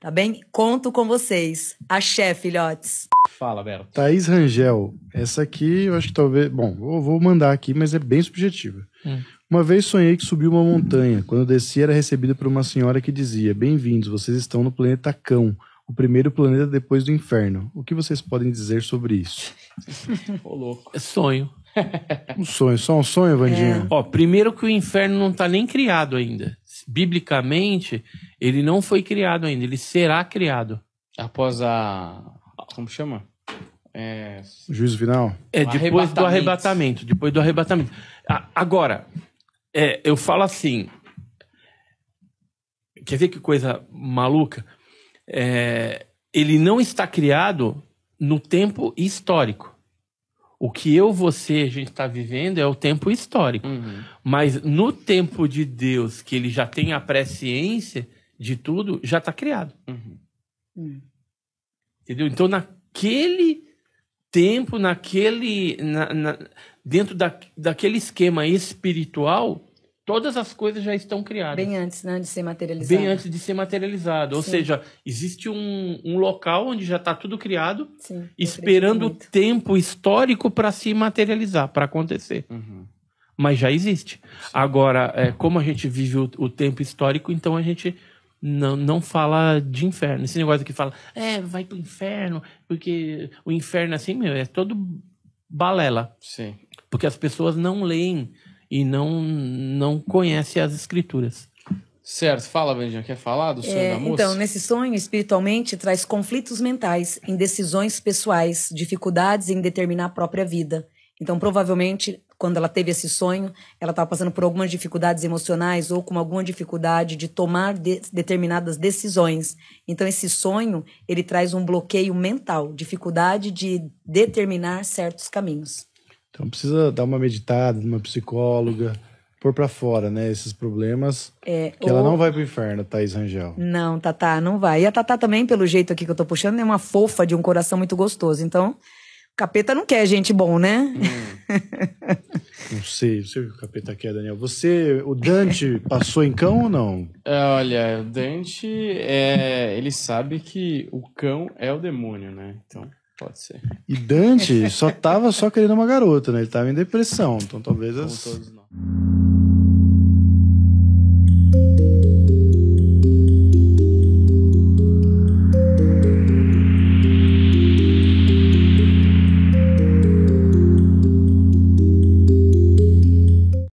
tá bem? Conto com vocês. Axé, filhotes. Fala, Bela. Thaís Rangel, essa aqui eu acho que talvez. Bom, eu vou mandar aqui, mas é bem subjetiva. Hum. Uma vez sonhei que subi uma montanha. Quando desci, era recebida por uma senhora que dizia: Bem-vindos, vocês estão no planeta Cão, o primeiro planeta depois do inferno. O que vocês podem dizer sobre isso? Ô, louco. É sonho. Um sonho, só um sonho, Vandinho. É. Ó, primeiro que o inferno não tá nem criado ainda biblicamente, ele não foi criado ainda, ele será criado. Após a. Como chama? É... juízo final? É, depois do arrebatamento. Depois do arrebatamento. agora, é, eu falo assim. Quer ver que coisa maluca? É, ele não está criado no tempo histórico. O que eu, você, a gente está vivendo é o tempo histórico. Uhum. Mas no tempo de Deus, que ele já tem a presciência de tudo, já está criado. Uhum. Hum. Entendeu? Então, naquele tempo, naquele. Na, na, dentro da, daquele esquema espiritual, todas as coisas já estão criadas. Bem antes né, de ser materializado. Bem antes de ser materializado. Sim. Ou seja, existe um, um local onde já está tudo criado, Sim, esperando o tempo histórico para se materializar, para acontecer. Uhum. Mas já existe. Sim. Agora, é, como a gente vive o, o tempo histórico, então a gente não, não fala de inferno. Esse negócio que fala, é, vai pro inferno, porque o inferno, é assim, meu, é todo balela. Sim. Porque as pessoas não leem e não, não conhece as escrituras. Certo, fala, Benjamin, quer falar do sonho é, da moça? Então, nesse sonho, espiritualmente, traz conflitos mentais, indecisões pessoais, dificuldades em determinar a própria vida. Então, provavelmente, quando ela teve esse sonho, ela estava passando por algumas dificuldades emocionais ou com alguma dificuldade de tomar de determinadas decisões. Então, esse sonho, ele traz um bloqueio mental, dificuldade de determinar certos caminhos. Então precisa dar uma meditada, uma psicóloga, pôr para fora, né, esses problemas. É, que ou... ela não vai pro inferno, Thaís Rangel. Não, Tatá, não vai. E a Tatá também, pelo jeito aqui que eu tô puxando, é uma fofa de um coração muito gostoso. Então, o capeta não quer gente bom, né? Hum. não sei, não sei o que o capeta quer, Daniel. Você, o Dante passou em cão ou não? É, olha, o Dante, é, ele sabe que o cão é o demônio, né? Então... Pode ser. E Dante só tava só querendo uma garota, né? Ele tava em depressão, então talvez... Como as... todos nós.